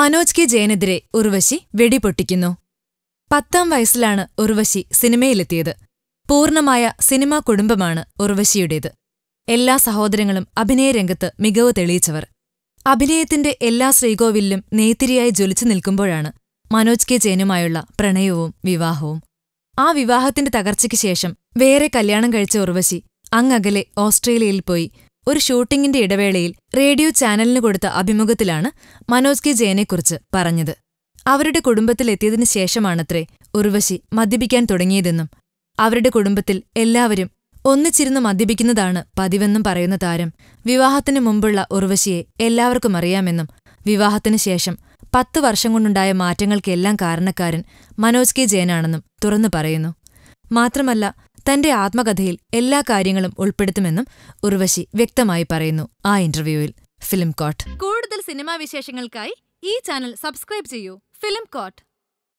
മനോജ് കെ ജയനെതിരെ ഉർവശി വെടിപൊട്ടിക്കുന്നു പത്താം വയസ്സിലാണ് ഉർവശി സിനിമയിലെത്തിയത് പൂർണമായ സിനിമാ കുടുംബമാണ് ഉർവശിയുടേത് എല്ലാ സഹോദരങ്ങളും അഭിനയരംഗത്ത് മികവ് തെളിയിച്ചവർ അഭിനയത്തിന്റെ എല്ലാ ശ്രീകോവിലും നെയ്ത്തിരിയായി ജ്വലിച്ചു നിൽക്കുമ്പോഴാണ് മനോജ് കെ ജയനുമായുള്ള പ്രണയവും വിവാഹവും ആ വിവാഹത്തിന്റെ തകർച്ചയ്ക്ക് ശേഷം വേറെ കല്യാണം കഴിച്ച ഉർവശി അങ്ങകലെ ഓസ്ട്രേലിയയിൽ പോയി ഒരു ഷൂട്ടിംഗിന്റെ ഇടവേളയിൽ റേഡിയോ ചാനലിന് കൊടുത്ത അഭിമുഖത്തിലാണ് മനോജ് കെ ജയനെക്കുറിച്ച് പറഞ്ഞത് അവരുടെ കുടുംബത്തിലെത്തിയതിനു ശേഷമാണത്രേ ഉർവശി മദ്യപിക്കാൻ തുടങ്ങിയതെന്നും അവരുടെ കുടുംബത്തിൽ എല്ലാവരും ഒന്നിച്ചിരുന്ന് മദ്യപിക്കുന്നതാണ് പതിവെന്നും പറയുന്ന താരം വിവാഹത്തിനു മുമ്പുള്ള ഉർവശിയെ എല്ലാവർക്കും അറിയാമെന്നും വിവാഹത്തിനു ശേഷം പത്തു വർഷം കൊണ്ടുണ്ടായ മാറ്റങ്ങൾക്കെല്ലാം കാരണക്കാരൻ മനോജ് കെ ജയനാണെന്നും തുറന്നു പറയുന്നു മാത്രമല്ല തന്റെ ആത്മകഥയിൽ എല്ലാ കാര്യങ്ങളും ഉൾപ്പെടുത്തുമെന്നും ഉർവശി വ്യക്തമായി പറയുന്നു ആ ഇന്റർവ്യൂവിൽ ഫിലിം കോട്ട് കൂടുതൽ സിനിമാ വിശേഷങ്ങൾക്കായി ഈ ചാനൽ സബ്സ്ക്രൈബ് ചെയ്യൂ ഫിലിം കോട്ട്